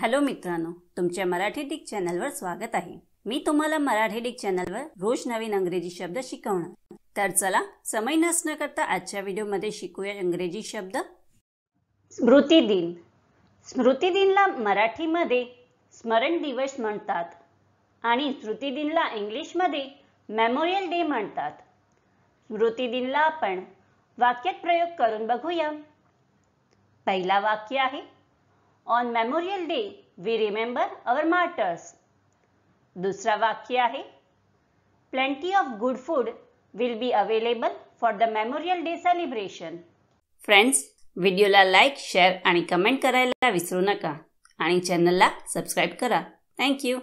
hello मित्रांनो तुमच्या Marathi Dick चॅनलवर स्वागत आहे मी तुम्हाला मराठी डिक चॅनलवर रोज नवीन अंग्रेजी शब्द शिकवणार तर चला समय नसणं करता आजच्या व्हिडिओमध्ये शिकूया इंग्रजी शब्द स्मृती दिन स्मृती दिनला मराठीमध्ये स्मरण दिवस म्हणतात आणि स्मृती दिनला इंग्लिशमध्ये मेमोरियल डे म्हणतात स्मृती दिनला आपण वाक्यात प्रयोग करून बघूया पहिला वाक्य आहे on memorial day we remember our martyrs दुसरा वाक्य आहे plenty of good food will be available for the memorial day celebration friends व्हिडिओला लाईक शेअर आणि कमेंट करायला विसरू नका आणि चॅनलला सबस्क्राईब करा थँक्यू